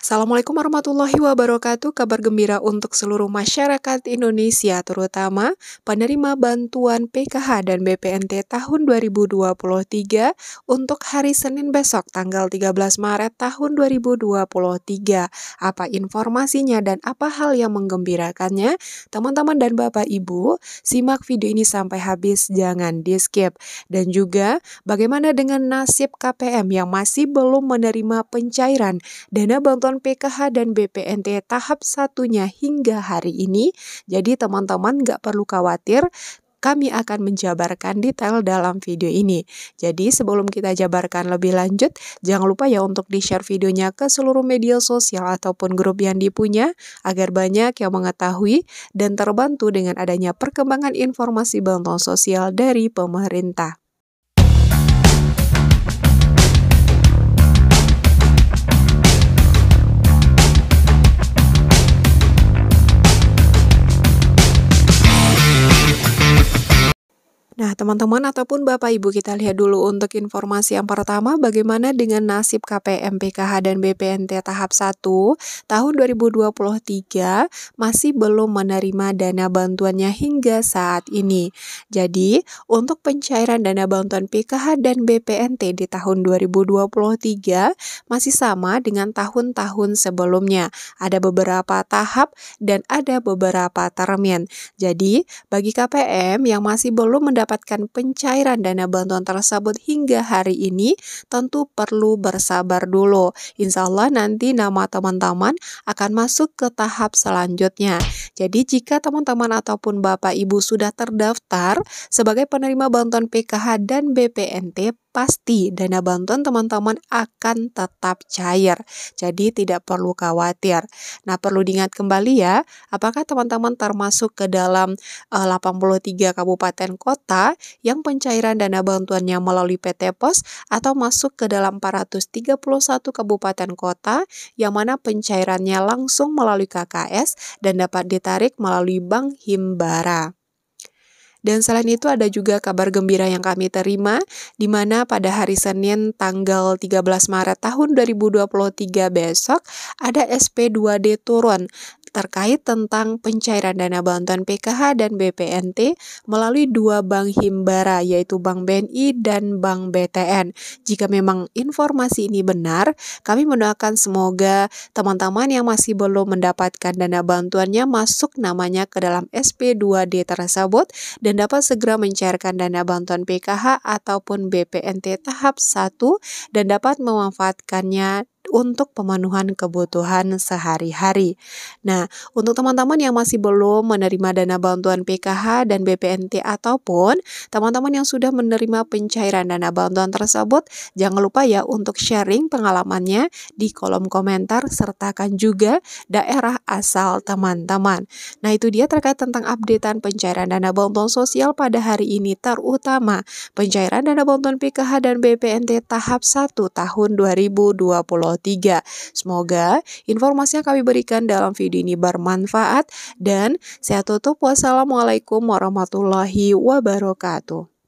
Assalamualaikum warahmatullahi wabarakatuh. Kabar gembira untuk seluruh masyarakat Indonesia, terutama penerima bantuan PKH dan BPNT tahun 2023 untuk hari Senin besok tanggal 13 Maret tahun 2023. Apa informasinya dan apa hal yang menggembirakannya? Teman-teman dan Bapak Ibu, simak video ini sampai habis, jangan di-skip. Dan juga bagaimana dengan nasib KPM yang masih belum menerima pencairan dana bantuan bantuan PKH dan BPNT tahap satunya hingga hari ini. Jadi teman-teman nggak perlu khawatir, kami akan menjabarkan detail dalam video ini. Jadi sebelum kita jabarkan lebih lanjut, jangan lupa ya untuk di-share videonya ke seluruh media sosial ataupun grup yang dipunya, agar banyak yang mengetahui dan terbantu dengan adanya perkembangan informasi bantuan sosial dari pemerintah. Nah, teman-teman ataupun Bapak Ibu kita lihat dulu untuk informasi yang pertama bagaimana dengan nasib KPM PKH dan BPNT tahap 1 tahun 2023 masih belum menerima dana bantuannya hingga saat ini. Jadi, untuk pencairan dana bantuan PKH dan BPNT di tahun 2023 masih sama dengan tahun-tahun sebelumnya. Ada beberapa tahap dan ada beberapa termin. Jadi, bagi KPM yang masih belum mendapat mendapatkan pencairan dana bantuan tersebut hingga hari ini, tentu perlu bersabar dulu. Insya Allah nanti nama teman-teman akan masuk ke tahap selanjutnya. Jadi jika teman-teman ataupun Bapak Ibu sudah terdaftar sebagai penerima bantuan PKH dan BPNT, pasti dana bantuan teman-teman akan tetap cair. Jadi tidak perlu khawatir. Nah, perlu diingat kembali ya, apakah teman-teman termasuk ke dalam 83 eh, kabupaten kota yang pencairan dana bantuannya melalui PT Pos atau masuk ke dalam 431 kabupaten kota yang mana pencairannya langsung melalui KKS dan dapat ditarik melalui Bank Himbara. Dan selain itu ada juga kabar gembira yang kami terima, di mana pada hari Senin tanggal 13 Maret tahun 2023 besok ada SP2D turun terkait tentang pencairan dana bantuan PKH dan BPNT melalui dua bank himbara yaitu Bank BNI dan Bank BTN. Jika memang informasi ini benar, kami mendoakan semoga teman-teman yang masih belum mendapatkan dana bantuannya masuk namanya ke dalam SP2D tersebut dan dapat segera mencairkan dana bantuan PKH ataupun BPNT tahap 1 dan dapat memanfaatkannya untuk pemenuhan kebutuhan sehari-hari. Nah, untuk teman-teman yang masih belum menerima dana bantuan PKH dan BPNT ataupun teman-teman yang sudah menerima pencairan dana bantuan tersebut, jangan lupa ya untuk sharing pengalamannya di kolom komentar sertakan juga daerah asal teman-teman. Nah, itu dia terkait tentang updatean pencairan dana bantuan sosial pada hari ini terutama pencairan dana bantuan PKH dan BPNT tahap 1 tahun 2020 2023. Semoga informasi yang kami berikan dalam video ini bermanfaat dan saya tutup wassalamualaikum warahmatullahi wabarakatuh.